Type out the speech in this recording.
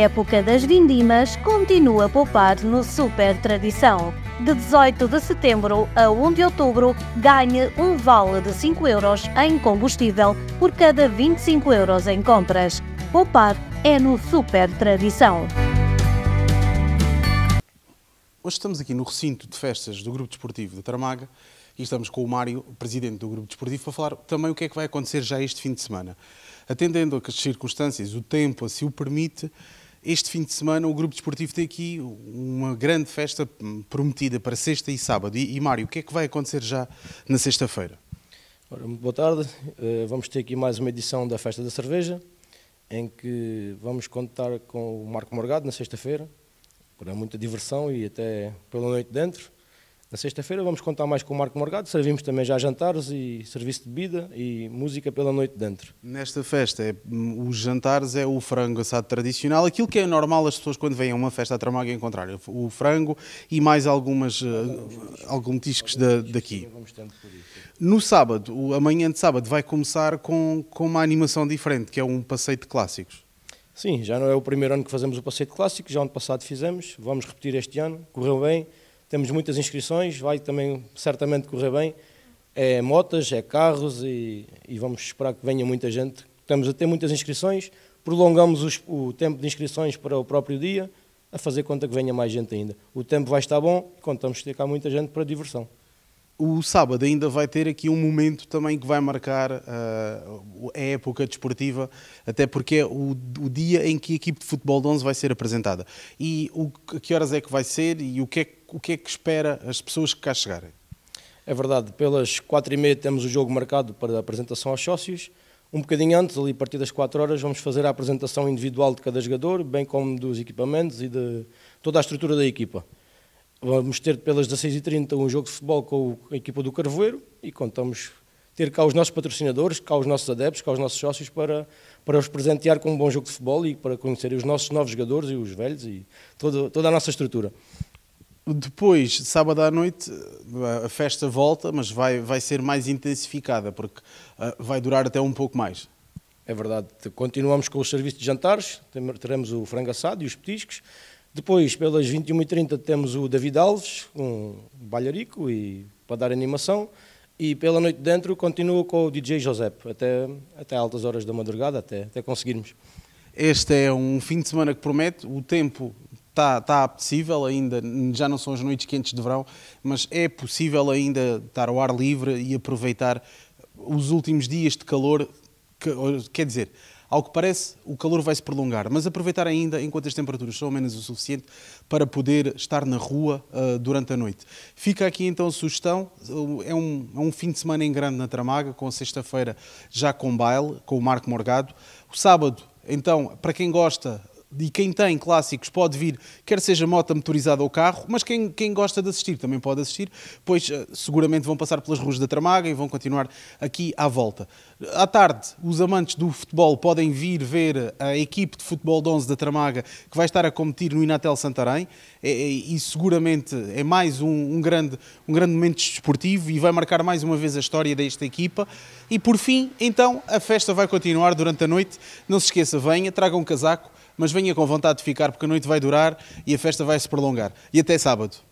época das vindimas, continua a poupar no Super Tradição. De 18 de setembro a 1 de outubro, ganhe um vale de 5 euros em combustível por cada 25 euros em compras. Poupar é no Super Tradição. Hoje estamos aqui no recinto de festas do Grupo Desportivo de Tramaga e estamos com o Mário, presidente do Grupo Desportivo, para falar também o que é que vai acontecer já este fim de semana. Atendendo às circunstâncias, o tempo se assim o permite, este fim de semana o Grupo Desportivo tem aqui uma grande festa prometida para sexta e sábado. E, e Mário, o que é que vai acontecer já na sexta-feira? muito boa tarde. Eh, vamos ter aqui mais uma edição da Festa da Cerveja, em que vamos contar com o Marco Morgado na sexta-feira, para muita diversão e até pela noite dentro. Na sexta-feira vamos contar mais com o Marco Morgado, servimos também já jantares e serviço de bebida e música pela noite dentro. Nesta festa, é, os jantares é o frango assado tradicional, aquilo que é normal as pessoas quando vêm a uma festa a Tramaga encontrarem, é o frango e mais algumas, eh, alguns tiscos da, daqui. No sábado, amanhã de sábado, vai começar com, com uma animação diferente, que é um passeio de clássicos. Sim, já não é o primeiro ano que fazemos o passeio de clássicos, já ano passado fizemos, vamos repetir este ano, correu bem, temos muitas inscrições, vai também certamente correr bem. É motas, é carros e, e vamos esperar que venha muita gente. Estamos a ter muitas inscrições, prolongamos os, o tempo de inscrições para o próprio dia, a fazer conta que venha mais gente ainda. O tempo vai estar bom e contamos ter cá muita gente para diversão. O sábado ainda vai ter aqui um momento também que vai marcar uh, a época desportiva, até porque é o, o, dia em que a equipe de futebol de 11 vai ser apresentada. E o, a que horas é que vai ser e o que, é, o que é que espera as pessoas que cá chegarem? É verdade, pelas quatro e meia temos o jogo marcado para a apresentação aos sócios. Um bocadinho antes, ali a partir das 4 horas, vamos fazer a apresentação individual de cada jogador, bem como dos equipamentos e de toda a estrutura da equipa. Vamos ter pelas 16h30 um jogo de futebol com a equipa do Carvoeiro e contamos ter cá os nossos patrocinadores, cá os nossos adeptos, cá os nossos sócios para, para os presentear com um bom jogo de futebol e para conhecerem os nossos novos jogadores e os velhos e toda, toda a nossa estrutura. Depois, sábado à noite, a festa volta, mas vai, vai ser mais intensificada, porque uh, vai durar até um pouco mais. É verdade. Continuamos com o serviço de jantares, teremos o frango assado e os petiscos. Depois, pelas 21h30, temos o David Alves, com Balharico e para dar animação. E pela noite dentro continuo com o DJ Josep, até, até altas horas da madrugada, até, até conseguirmos. Este é um fim de semana que promete, o tempo está, possível tá apetecível ainda, já não são as noites quentes de verão, mas é possível ainda estar ao ar livre e aproveitar os últimos dias de calor, que, quer dizer, ao que parece, o calor vai se prolongar, mas aproveitar ainda enquanto as temperaturas são menos o suficiente para poder estar na rua uh, durante a noite. Fica aqui então a sugestão, é um, é um fim de semana em grande na Tramaga, com a sexta-feira já com baile, com o Marco Morgado. O sábado, então, para quem gosta, e quem tem clássicos pode vir, quer seja moto motorizada ou carro, mas quem, quem gosta de assistir também pode assistir, pois eh, seguramente vão passar pelas ruas da Tramaga e vão continuar aqui à volta. À tarde, os amantes do futebol podem vir ver a equipe de futebol de 11 da Tramaga que vai estar a competir no Inatel Santarém e, e, e seguramente é mais um, um, grande, um grande momento desportivo e vai marcar mais uma vez a história desta equipa. E por fim, então, a festa vai continuar durante a noite. Não se esqueça, venha, traga um casaco mas venha com vontade de ficar porque a noite vai durar e a festa vai se prolongar. E até sábado.